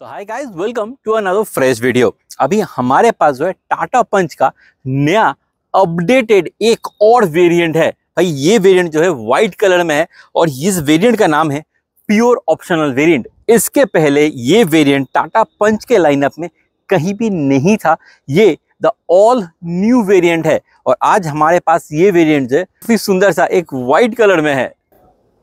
तो hi guys welcome to another fresh video अभी हमारे पास जो है टाटा पंच का नया अपडेटेड एक और वेरिएंट है भाई ये वेरिएंट जो है व्हाइट कलर में है और इस वेरिएंट का नाम है प्योर ऑप्शनल वेरिएंट इसके पहले ये वेरिएंट टाटा पंच के लाइनअप में कहीं भी नहीं था ये द ऑल न्यू वेरियंट है और आज हमारे पास ये वेरियंट जो है सुंदर सा एक व्हाइट कलर में है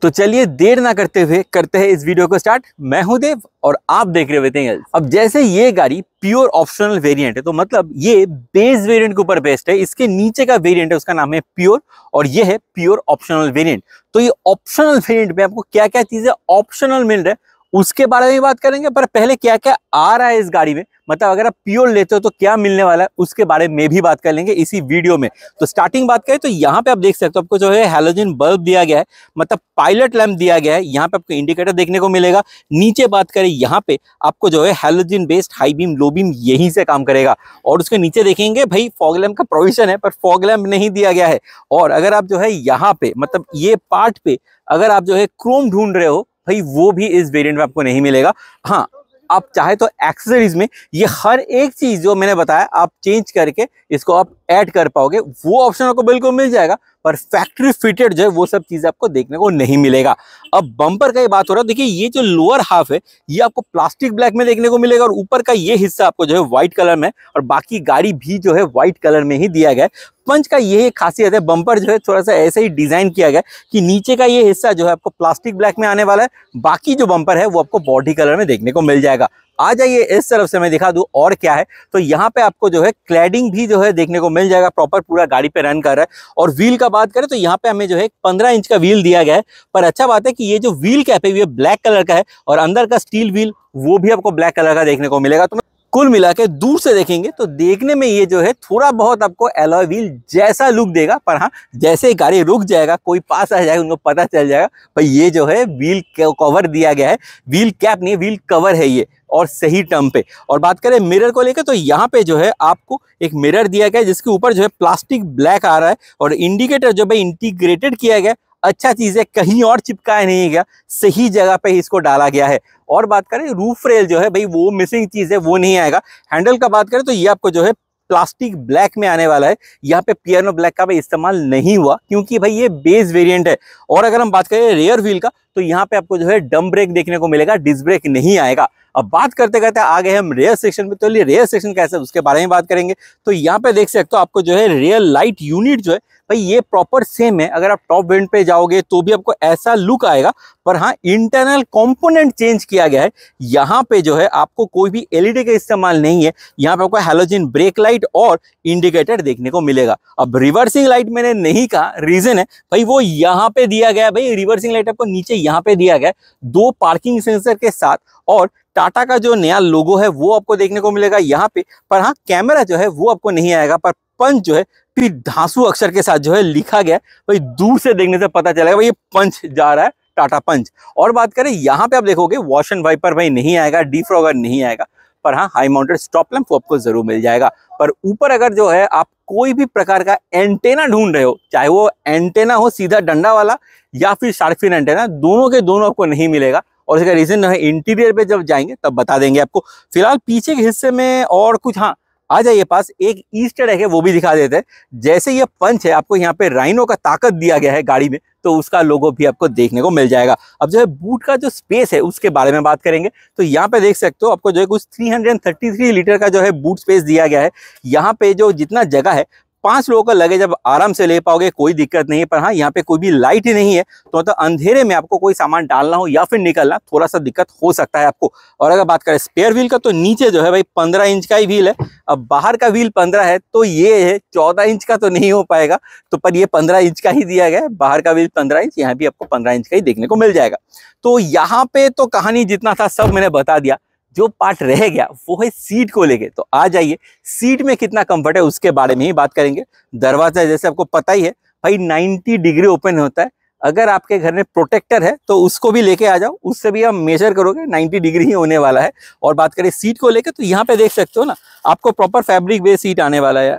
तो चलिए देर ना करते हुए करते हैं इस वीडियो को स्टार्ट मैं हूं देव और आप देख रहे होते हैं अब जैसे ये गाड़ी प्योर ऑप्शनल वेरिएंट है तो मतलब ये बेस वेरिएंट के ऊपर बेस्ट है इसके नीचे का वेरिएंट है उसका नाम है प्योर और ये है प्योर ऑप्शनल वेरिएंट तो ये ऑप्शनल वेरिएंट में आपको क्या क्या चीजें ऑप्शनल मिल रहा है उसके बारे में बात करेंगे पर पहले क्या क्या आ रहा है इस गाड़ी में मतलब अगर आप प्योर लेते हो तो क्या मिलने वाला है उसके बारे में भी बात कर लेंगे इसी वीडियो में तो स्टार्टिंग बात करें तो यहाँ पे आप देख सकते हो आपको जो है हेलोजिन बल्ब दिया गया है मतलब पायलट लैम्प दिया गया है यहाँ पे आपको इंडिकेटर देखने को मिलेगा नीचे बात करें यहाँ पे आपको जो है halogen based high beam low beam यहीं से काम करेगा और उसके नीचे देखेंगे भाई फॉग लैम्प का प्रोविजन है पर फॉग लैम्प नहीं दिया गया है और अगर आप जो है यहाँ पे मतलब ये पार्ट पे अगर आप जो है क्रोम ढूंढ रहे हो भाई वो भी इस वेरिएंट में आपको नहीं मिलेगा हाँ आप चाहे तो एक्सेसरीज में ये हर एक चीज जो मैंने बताया आप चेंज करके इसको आप ऐड कर पाओगे वो ऑप्शन आपको बिल्कुल मिल जाएगा पर फैक्ट्री फिटेड जो है वो सब चीज़ आपको देखने को नहीं मिलेगा अब बम्पर का ये बात हो रहा है देखिए ये जो लोअर हाफ है ये आपको प्लास्टिक ब्लैक में देखने को मिलेगा और ऊपर का ये हिस्सा आपको जो है व्हाइट कलर में और बाकी गाड़ी भी जो है व्हाइट कलर में ही दिया गया है पंच का यही खासियत है बम्पर जो है थोड़ा सा ऐसे ही डिजाइन किया गया कि नीचे का ये हिस्सा जो है आपको प्लास्टिक ब्लैक में आने वाला है बाकी जो बम्पर है वो आपको बॉडी कलर में देखने को मिल जाएगा आ जाइए इस तरफ से मैं दिखा दूँ और क्या है तो यहाँ पे आपको जो है क्लैडिंग भी जो है देखने को मिल जाएगा प्रॉपर पूरा गाड़ी पे रन कर रहा है और व्हील का बात करें तो यहाँ पे हमें जो है पंद्रह इंच का व्हील दिया गया है पर अच्छा बात है कि ये जो व्हील कैप है ये ब्लैक कलर का है और अंदर का स्टील व्हील वो भी आपको ब्लैक कलर का देखने को मिलेगा तो मैं कुल मिला के दूर से देखेंगे तो देखने में ये जो है थोड़ा बहुत आपको एलॉय व्हील जैसा लुक देगा पर हाँ जैसे गाड़ी रुक जाएगा कोई पास आ जाएगा उनको पता चल जाएगा भाई ये जो है व्हील कवर दिया गया है व्हील कैप नहीं व्हील कवर है ये और सही टर्म पे और बात करें मिरर को लेकर तो यहाँ पे जो है आपको एक मिरर दिया गया है जिसके ऊपर जो है प्लास्टिक ब्लैक आ रहा है और इंडिकेटर जो भाई इंटीग्रेटेड किया गया अच्छा चीज़ है कहीं और चिपकाया नहीं गया सही जगह पे इसको डाला गया है और बात करें रूफ रेल जो है भाई वो मिसिंग चीज़ है वो नहीं आएगा हैंडल का बात करें तो ये आपको जो है प्लास्टिक ब्लैक में आने वाला है यहाँ पे पियनो ब्लैक का भी इस्तेमाल नहीं हुआ क्योंकि भाई ये बेस वेरिएंट है और अगर हम बात करें रेयर व्हील का तो यहाँ पे आपको जो है डम ब्रेक देखने को मिलेगा डिस्क ब्रेक नहीं आएगा अब बात करते करते आ गए हम रेयर सेक्शन में तो ये रेयर सेक्शन कैसे उसके बारे में बात करेंगे तो यहाँ पे देख सकते हो आपको जो है रेयर लाइट यूनिट जो है भाई ये प्रॉपर सेम है अगर आप टॉप वेंट पे जाओगे तो भी आपको ऐसा लुक आएगा पर हाँ इंटरनल कंपोनेंट चेंज किया गया है यहाँ पे जो है आपको कोई भी एलईडी e का इस्तेमाल नहीं है यहाँ पे आपको हेलोजिन ब्रेक लाइट और इंडिकेटर देखने को मिलेगा अब रिवर्सिंग लाइट मैंने नहीं कहा रीजन है भाई वो यहाँ पे दिया गया है भाई रिवर्सिंग लाइट आपको नीचे यहाँ पे दिया गया दो पार्किंग सेंसर के साथ और टाटा का जो नया लोगो है वो आपको देखने को मिलेगा यहाँ पे पर हाँ कैमरा जो है वो आपको नहीं आएगा पर पंच जो है फिर धांसू अक्षर के साथ जो है लिखा गया भाई दूर से देखने से पता चलेगा भाई ये पंच जा रहा है टाटा पंच और बात करें यहाँ पे आप देखोगे वॉश एंड वाइपर भाई नहीं आएगा डीफ्रॉगर नहीं आएगा पर हाँ हाई माउंटेड स्टॉप लैंप आपको जरूर मिल जाएगा पर ऊपर अगर जो है आप कोई भी प्रकार का एंटेना ढूंढ रहे हो चाहे वो एंटेना हो सीधा डंडा वाला या फिर शार्फिन एंटेना दोनों के दोनों आपको नहीं मिलेगा और इसका रीज़न है इंटीरियर पे जब जाएंगे तब बता देंगे आपको फिलहाल पीछे के हिस्से में और कुछ हाँ आ जाइए पास एक ईस्टर है वो भी दिखा देते हैं जैसे ये पंच है आपको यहाँ पे राइनो का ताकत दिया गया है गाड़ी में तो उसका लोगो भी आपको देखने को मिल जाएगा अब जो है बूट का जो स्पेस है उसके बारे में बात करेंगे तो यहाँ पे देख सकते हो आपको जो है कुछ 333 लीटर का जो है बूट स्पेस दिया गया है यहाँ पे जो जितना जगह है पांच लोगों का लगेज जब आराम से ले पाओगे कोई दिक्कत नहीं है पर हाँ यहाँ पे कोई भी लाइट ही नहीं है तो मतलब अंधेरे में आपको कोई सामान डालना हो या फिर निकलना थोड़ा सा दिक्कत हो सकता है आपको और अगर बात करें स्पेयर व्हील का तो नीचे जो है भाई पंद्रह इंच का ही व्हील है अब बाहर का व्हील पंद्रह है तो ये है चौदह इंच का तो नहीं हो पाएगा तो पर ये पंद्रह इंच का ही दिया गया है बाहर का व्हील पंद्रह इंच यहाँ भी आपको पंद्रह इंच का ही देखने को मिल जाएगा तो यहाँ पे तो कहानी जितना था सब मैंने बता दिया जो पार्ट रह गया वो है सीट को लेके तो आ जाइए सीट में कितना कंफर्ट है उसके बारे में ही बात करेंगे दरवाजा जैसे आपको पता ही है भाई 90 डिग्री ओपन होता है अगर आपके घर में प्रोटेक्टर है तो उसको भी लेके आ जाओ उससे भी आप मेजर करोगे 90 डिग्री ही होने वाला है और बात करें सीट को लेकर तो यहाँ पे देख सकते हो ना आपको प्रॉपर फैब्रिक बेस सीट आने वाला है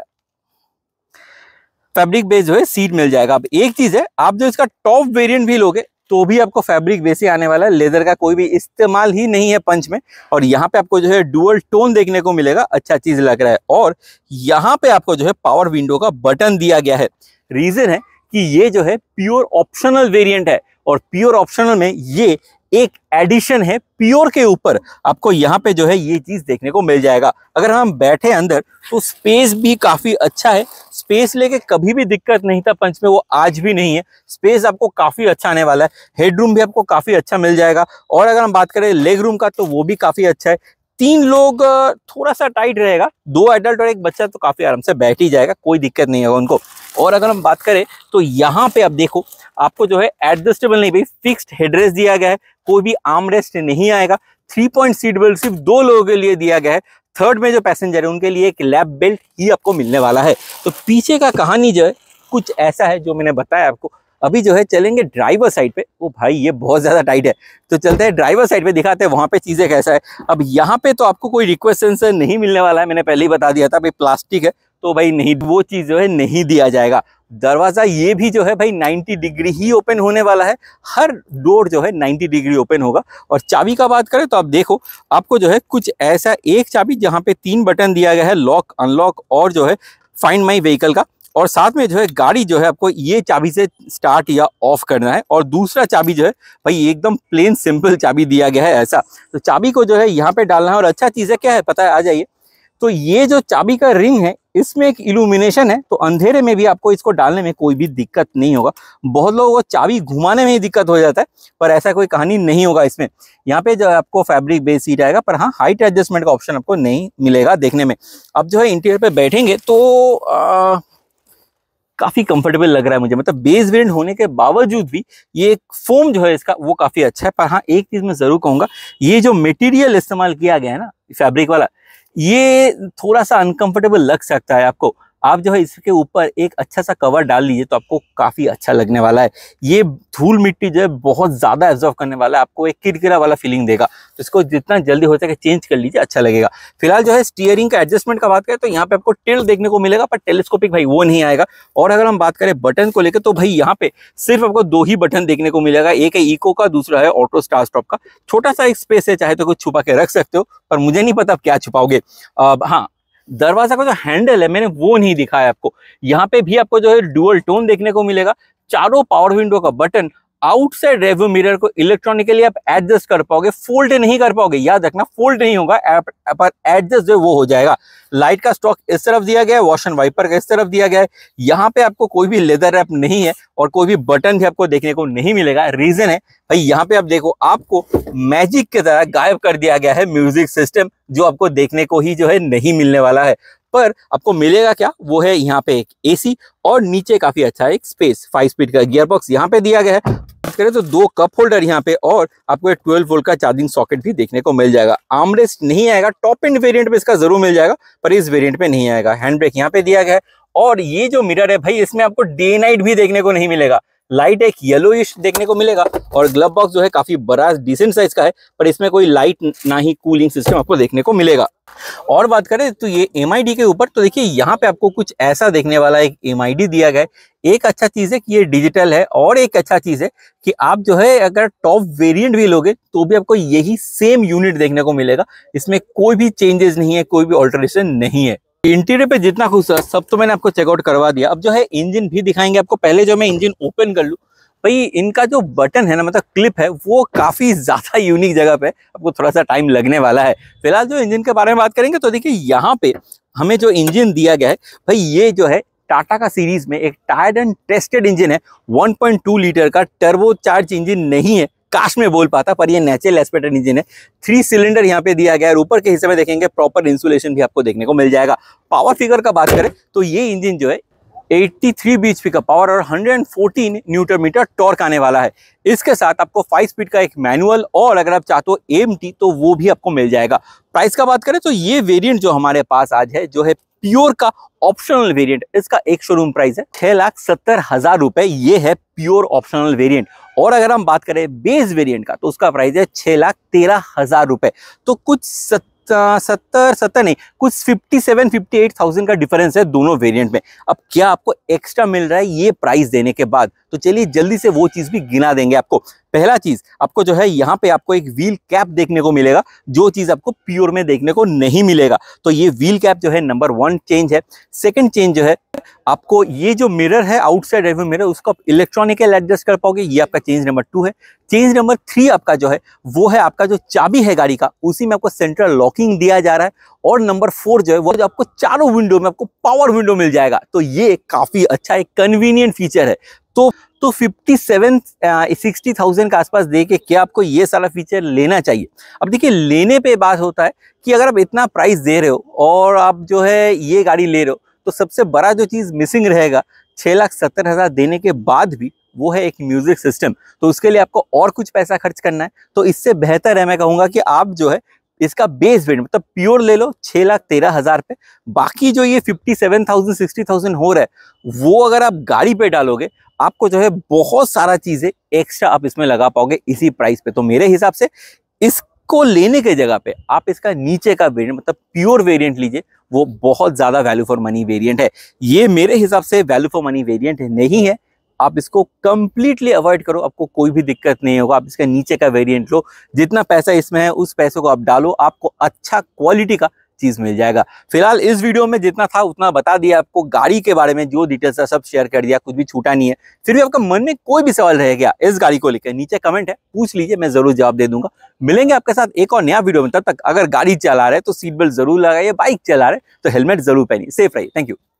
फैब्रिक बेस जो है सीट मिल जाएगा अब एक चीज है आप जो इसका टॉप वेरियंट भी लोगे तो भी आपको फैब्रिक वैसे आने वाला है लेदर का कोई भी इस्तेमाल ही नहीं है पंच में और यहाँ पे आपको जो है डुअल टोन देखने को मिलेगा अच्छा चीज लग रहा है और यहाँ पे आपको जो है पावर विंडो का बटन दिया गया है रीजन है कि ये जो है प्योर ऑप्शनल वेरियंट है और प्योर ऑप्शनल में ये एक एडिशन है प्योर के ऊपर आपको यहाँ पे जो है ये चीज देखने को मिल जाएगा अगर हम बैठे अंदर तो स्पेस भी काफी अच्छा है स्पेस लेके कभी भी दिक्कत नहीं था पंच में वो आज भी नहीं है स्पेस आपको काफ़ी अच्छा आने वाला है हेडरूम भी आपको काफ़ी अच्छा मिल जाएगा और अगर हम बात करें लेग रूम का तो वो भी काफ़ी अच्छा है तीन लोग थोड़ा सा टाइट रहेगा दो एडल्ट और एक बच्चा तो काफ़ी आराम से बैठ ही जाएगा कोई दिक्कत नहीं होगा उनको और अगर हम बात करें तो यहाँ पे आप देखो आपको जो है एडजस्टेबल नहीं भाई फिक्स्ड हेडरेस दिया गया है कोई भी आर्म रेस्ट नहीं आएगा थ्री पॉइंट सीट बेल्ट सिर्फ दो लोगों के लिए दिया गया है थर्ड में जो पैसेंजर है उनके लिए एक लैब बेल्ट ही आपको मिलने वाला है तो पीछे का कहानी जो है कुछ ऐसा है जो मैंने बताया आपको अभी जो है चलेंगे ड्राइवर साइड पे वो भाई ये बहुत ज़्यादा टाइट है तो चलते हैं ड्राइवर साइड पे दिखाते हैं वहाँ पे चीज़ें कैसा है अब यहाँ पे तो आपको कोई रिक्वेस्ट सेंसर नहीं मिलने वाला है मैंने पहले ही बता दिया था भाई प्लास्टिक है तो भाई नहीं वो चीज़ जो है नहीं दिया जाएगा दरवाज़ा ये भी जो है भाई 90 डिग्री ही ओपन होने वाला है हर डोर जो है 90 डिग्री ओपन होगा और चाबी का बात करें तो आप देखो आपको जो है कुछ ऐसा एक चाबी जहाँ पे तीन बटन दिया गया है लॉक अनलॉक और जो है फाइंड माई व्हीकल का और साथ में जो है गाड़ी जो है आपको ये चाबी से स्टार्ट या ऑफ करना है और दूसरा चाबी जो है भाई एकदम प्लेन सिंपल चाबी दिया गया है ऐसा तो चाबी को जो है यहाँ पे डालना है और अच्छा चीज़ है क्या है पता है आ जाइए तो ये जो चाबी का रिंग है इसमें एक इल्यूमिनेशन है तो अंधेरे में भी आपको इसको डालने में कोई भी दिक्कत नहीं होगा बहुत लोगों को चाबी घुमाने में ही दिक्कत हो जाता है पर ऐसा कोई कहानी नहीं होगा इसमें यहाँ पे जो आपको फैब्रिक बेस सीट आएगा पर हाँ हाइट एडजस्टमेंट का ऑप्शन आपको नहीं मिलेगा देखने में अब जो है इंटीरियर पर बैठेंगे तो आ, काफ़ी कंफर्टेबल लग रहा है मुझे मतलब बेस वेरिएंट होने के बावजूद भी ये एक फोम जो है इसका वो काफ़ी अच्छा है पर हाँ एक चीज़ मैं ज़रूर कहूंगा ये जो मटेरियल इस्तेमाल किया गया है ना फैब्रिक वाला ये थोड़ा सा अनकंफर्टेबल लग सकता है आपको आप जो है इसके ऊपर एक अच्छा सा कवर डाल लीजिए तो आपको काफ़ी अच्छा लगने वाला है ये धूल मिट्टी जो है बहुत ज़्यादा एब्जॉर्व करने वाला है आपको एक किरकिरा वाला फीलिंग देगा तो इसको जितना जल्दी हो सके चेंज कर लीजिए अच्छा लगेगा फिलहाल जो है स्टीयरिंग का एडजस्टमेंट का बात करें तो यहाँ पे आपको टेल देखने को मिलेगा पर टेलीस्कोपिक भाई वो नहीं आएगा और अगर हम बात करें बटन को लेकर तो भाई यहाँ पे सिर्फ आपको दो ही बटन देखने को मिलेगा एक है इको का दूसरा है ऑटो स्टार स्टॉप का छोटा सा एक स्पेस है चाहे तो कुछ छुपा के रख सकते हो पर मुझे नहीं पता आप क्या छुपाओगे हाँ दरवाजा का जो हैंडल है मैंने वो नहीं दिखाया आपको यहाँ पे भी आपको जो है डुअल टोन देखने को मिलेगा चारों पावर विंडो का बटन आउटसाइड रेव्यू मिरर को इलेक्ट्रॉनिकली आप एडजस्ट कर पाओगे फोल्ड नहीं कर पाओगे याद रखना फोल्ड नहीं होगा पर एडजस्ट जो वो हो जाएगा लाइट का स्टॉक इस तरफ दिया गया है वॉशन वाइपर का इस तरफ दिया गया है यहाँ पे आपको कोई भी लेदर रैप नहीं है और कोई भी बटन भी आपको देखने को नहीं मिलेगा रीजन है भाई यहाँ पे आप देखो आपको मैजिक के तरह गायब कर दिया गया है म्यूजिक सिस्टम जो आपको देखने को ही जो है नहीं मिलने वाला है पर आपको मिलेगा क्या वो है यहाँ पे एक एसी और नीचे काफी अच्छा एक स्पेस फाइव स्पीड का गियर बॉक्स यहाँ पे दिया गया है करें तो दो कप होल्डर यहाँ पे और आपको ट्वेल्व वोल्ट का चार्जिंग सॉकेट भी देखने को मिल जाएगा आमरेस्ट नहीं आएगा टॉप एंड वेरिएंट में इसका जरूर मिल जाएगा पर इस वेरिएंट में नहीं आएगा हैंड ब्रेक यहाँ पे दिया गया है और ये जो मिरर है भाई इसमें आपको डे नाइट भी देखने को नहीं मिलेगा लाइट एक येलोइश देखने को मिलेगा और ग्लब बॉक्स जो है काफी बड़ा डिसेंट साइज का है पर इसमें कोई लाइट ना ही कूलिंग सिस्टम आपको देखने को मिलेगा और बात करें तो ये एम के ऊपर तो देखिए यहाँ पे आपको कुछ ऐसा देखने वाला एक एम दिया गया है एक अच्छा चीज़ है कि ये डिजिटल है और एक अच्छा चीज़ है कि आप जो है अगर टॉप वेरिएंट भी लोगे तो भी आपको यही सेम यूनिट देखने को मिलेगा इसमें कोई भी चेंजेस नहीं है कोई भी ऑल्टरेशन नहीं है इंटीरियर पे जितना खुश है सब तो मैंने आपको चेकआउट करवा दिया अब जो है इंजन भी दिखाएंगे आपको पहले जो मैं इंजन ओपन कर लूँ भाई इनका जो बटन है ना मतलब क्लिप है वो काफ़ी ज़्यादा यूनिक जगह पे आपको थोड़ा सा टाइम लगने वाला है फिलहाल जो इंजन के बारे में बात करेंगे तो देखिए यहाँ पे हमें जो इंजन दिया गया है भाई ये जो है टाटा का सीरीज में एक टायर्ड एंड टेस्टेड इंजन है 1.2 लीटर का टर्बो चार्ज इंजन नहीं है काश में बोल पाता पर ये नेचुरल एस्पेटर इंजन है थ्री सिलेंडर यहाँ पे दिया गया है ऊपर के हिस्से में देखेंगे प्रॉपर इंसुलेशन भी आपको देखने को मिल जाएगा पावर फिगर का बात करें तो ये इंजन जो है 83 थ्री बीएचपी का पावर और 114 न्यूटन मीटर टॉर्क आने वाला है इसके साथ आपको 5 स्पीड का एक मैनुअल और अगर आप चाहते हो एम तो वो भी आपको मिल जाएगा प्राइस का बात करें तो ये वेरिएंट जो हमारे पास आज है जो है प्योर का ऑप्शनल वेरिएंट इसका एक शोरूम प्राइस है छह लाख सत्तर हजार रुपए ये है प्योर ऑप्शनल वेरिएंट और अगर हम बात करें बेस वेरिएंट का तो उसका प्राइस है छह लाख तेरह हजार रुपए तो कुछ सत्तर सत्तर नहीं कुछ fifty seven fifty eight thousand का डिफरेंस है दोनों वेरिएंट में अब क्या आपको एक्स्ट्रा मिल रहा है ये प्राइस देने के बाद तो चलिए जल्दी से वो चीज़ भी गिना देंगे आपको पहला चीज़ आपको जो है यहाँ पे आपको एक व्हील कैप देखने को मिलेगा जो चीज़ आपको प्योर में देखने को नहीं मिलेगा तो ये व्हील कैप जो है नंबर वन चेंज है सेकंड चेंज जो है आपको ये जो मिरर है आउटसाइड रेव्यू मिरर उसको आप इलेक्ट्रॉनिकल एडजस्ट कर पाओगे ये आपका चेंज नंबर टू है चेंज नंबर थ्री आपका जो है वो है आपका जो चाबी है गाड़ी का उसी में आपको सेंट्रल लॉकिंग दिया जा रहा है और नंबर फोर जो है वो जो आपको चारों विंडो में आपको पावर विंडो मिल जाएगा तो ये काफ़ी अच्छा एक कन्वीनियंट फीचर है तो तो 57 सिक्सटी थाउजेंड के आसपास दे के क्या आपको ये सारा फीचर लेना चाहिए अब देखिए लेने पे बात होता है कि अगर आप इतना प्राइस दे रहे हो और आप जो है ये गाड़ी ले रहे हो तो सबसे बड़ा जो चीज़ मिसिंग रहेगा छः लाख सत्तर हज़ार देने के बाद भी वो है एक म्यूज़िक सिस्टम तो उसके लिए आपको और कुछ पैसा खर्च करना है तो इससे बेहतर है मैं कहूँगा कि आप जो है इसका बेस वेट मतलब प्योर ले लो छह लाख तेरह हजार पे बाकी जो ये fifty seven thousand sixty thousand हो रहा है वो अगर आप गाड़ी पे डालोगे आपको जो है बहुत सारा चीजें एक्स्ट्रा आप इसमें लगा पाओगे इसी प्राइस पे तो मेरे हिसाब से इसको लेने के जगह पे आप इसका नीचे का वेरिएंट मतलब प्योर वेरिएंट लीजिए वो बहुत ज्यादा वैल्यू फॉर मनी वेरिएंट है ये मेरे हिसाब से वैल्यू फॉर मनी वेरिएंट नहीं है आप इसको कंप्लीटली अवॉइड करो आपको कोई भी दिक्कत नहीं होगा आप इसका नीचे का वेरिएंट लो जितना पैसा इसमें है उस पैसे को आप डालो आपको अच्छा क्वालिटी का चीज़ मिल जाएगा फिलहाल इस वीडियो में जितना था उतना बता दिया आपको गाड़ी के बारे में जो डिटेल्स था सब शेयर कर दिया कुछ भी छूटा नहीं है फिर भी आपका मन में कोई भी सवाल रह गया इस गाड़ी को लेकर नीचे कमेंट है पूछ लीजिए मैं जरूर जवाब दे दूंगा मिलेंगे आपके साथ एक और नया वीडियो में तब तक अगर गाड़ी चला रहे तो सीट बेल्ट जरूर लगाइए बाइक चला रहे तो हेलमेट जरूर पहनिए सेफ रहिए थैंक यू